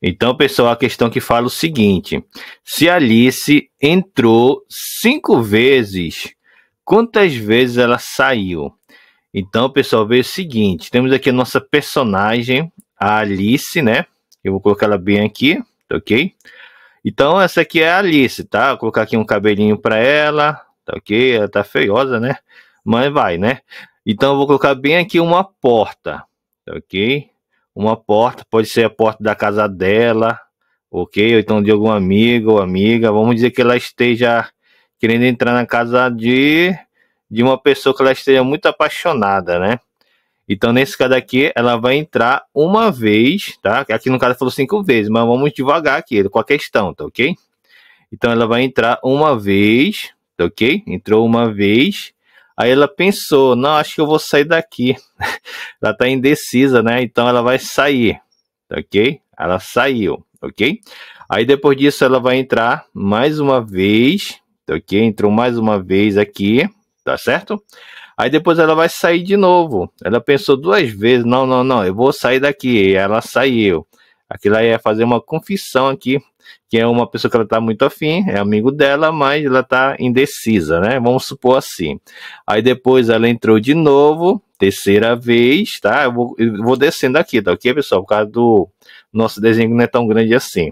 Então, pessoal, a questão que fala é o seguinte: se Alice entrou cinco vezes, quantas vezes ela saiu? Então, pessoal, veio o seguinte: temos aqui a nossa personagem, a Alice, né? Eu vou colocar ela bem aqui, tá ok? Então, essa aqui é a Alice, tá? Vou colocar aqui um cabelinho para ela, tá ok? Ela tá feiosa, né? Mas vai, né? Então, eu vou colocar bem aqui uma porta, tá ok? uma porta, pode ser a porta da casa dela, ok? Ou então de algum amigo ou amiga. Vamos dizer que ela esteja querendo entrar na casa de, de uma pessoa que ela esteja muito apaixonada, né? Então, nesse caso aqui, ela vai entrar uma vez, tá? Aqui no caso falou cinco vezes, mas vamos devagar aqui com a questão, tá ok? Então, ela vai entrar uma vez, tá ok? Entrou uma vez. Aí ela pensou, não, acho que eu vou sair daqui. ela está indecisa, né? Então ela vai sair, ok? Ela saiu, ok? Aí depois disso ela vai entrar mais uma vez, ok? Entrou mais uma vez aqui, tá certo? Aí depois ela vai sair de novo. Ela pensou duas vezes, não, não, não, eu vou sair daqui. Ela saiu. Aquilo aí é fazer uma confissão aqui, que é uma pessoa que ela está muito afim, é amigo dela, mas ela está indecisa, né? Vamos supor assim. Aí depois ela entrou de novo, terceira vez, tá? Eu vou, eu vou descendo aqui, tá ok, pessoal? Por causa do nosso desenho não é tão grande assim.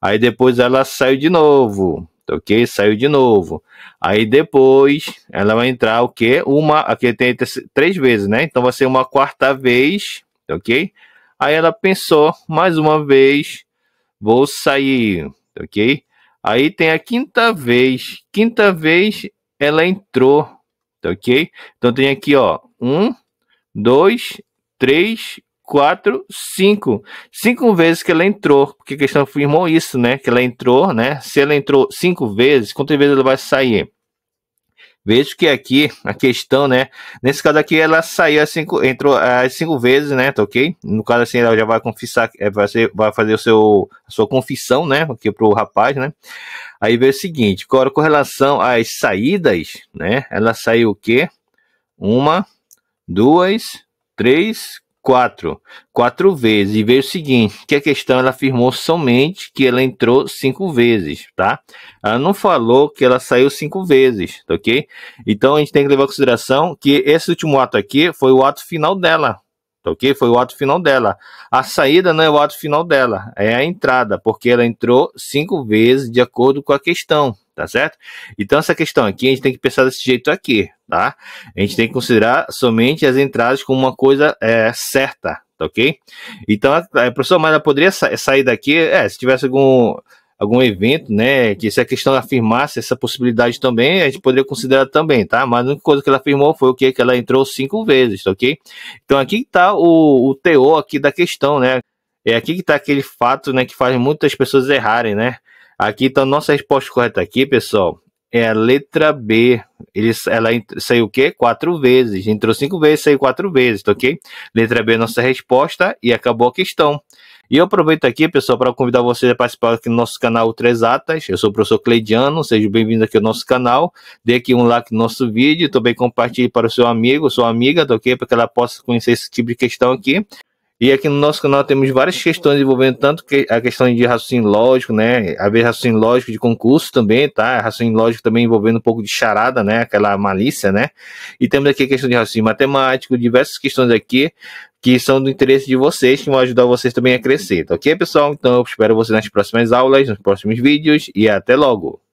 Aí depois ela saiu de novo, tá ok? Saiu de novo. Aí depois ela vai entrar o quê? Uma, aqui tem três vezes, né? Então vai ser uma quarta vez, tá ok? Aí ela pensou, mais uma vez, vou sair, ok? Aí tem a quinta vez. Quinta vez ela entrou, ok? Então tem aqui, ó, um, dois, três, quatro, cinco. Cinco vezes que ela entrou, porque a questão afirmou isso, né? Que ela entrou, né? Se ela entrou cinco vezes, quantas vezes ela vai sair? Vejo que aqui a questão, né? Nesse caso aqui, ela saiu cinco, entrou as cinco vezes, né? Tá ok? No caso assim, ela já vai confessar, é, vai, ser, vai fazer o seu, a sua confissão, né? Aqui pro rapaz, né? Aí veio o seguinte, agora com relação às saídas, né? Ela saiu o quê? Uma, duas, três, quatro, quatro vezes. E veio o seguinte, que a questão ela afirmou somente que ela entrou cinco vezes, tá? Ela não falou que ela saiu cinco vezes, tá ok? Então a gente tem que levar em consideração que esse último ato aqui foi o ato final dela, tá ok? Foi o ato final dela. A saída não é o ato final dela, é a entrada, porque ela entrou cinco vezes de acordo com a questão, tá certo? Então, essa questão aqui a gente tem que pensar desse jeito aqui, tá? A gente tem que considerar somente as entradas como uma coisa é, certa, tá ok? Então, a, a professor, mas ela poderia sa sair daqui, é, se tivesse algum algum evento, né, que se a questão afirmasse essa possibilidade também, a gente poderia considerar também, tá? Mas a única coisa que ela afirmou foi o que? Que ela entrou cinco vezes, tá ok? Então aqui tá o, o teor aqui da questão, né? É aqui que tá aquele fato, né, que faz muitas pessoas errarem, né? Aqui, então, nossa resposta correta aqui, pessoal, é a letra B. Ele, ela saiu o quê? Quatro vezes. Entrou cinco vezes, saiu quatro vezes, tá ok? Letra B é a nossa resposta e acabou a questão. E eu aproveito aqui, pessoal, para convidar vocês a participar aqui do nosso canal Ultra Exatas. Eu sou o professor Cleidiano, seja bem-vindo aqui ao nosso canal. Dê aqui um like no nosso vídeo, também compartilhe para o seu amigo, sua amiga, tá ok? Para que ela possa conhecer esse tipo de questão aqui. E aqui no nosso canal temos várias questões envolvendo tanto que a questão de raciocínio lógico, né? a ver raciocínio lógico de concurso também, tá? Raciocínio lógico também envolvendo um pouco de charada, né? Aquela malícia, né? E temos aqui a questão de raciocínio matemático, diversas questões aqui que são do interesse de vocês, que vão ajudar vocês também a crescer, tá ok, pessoal? Então eu espero vocês nas próximas aulas, nos próximos vídeos e até logo!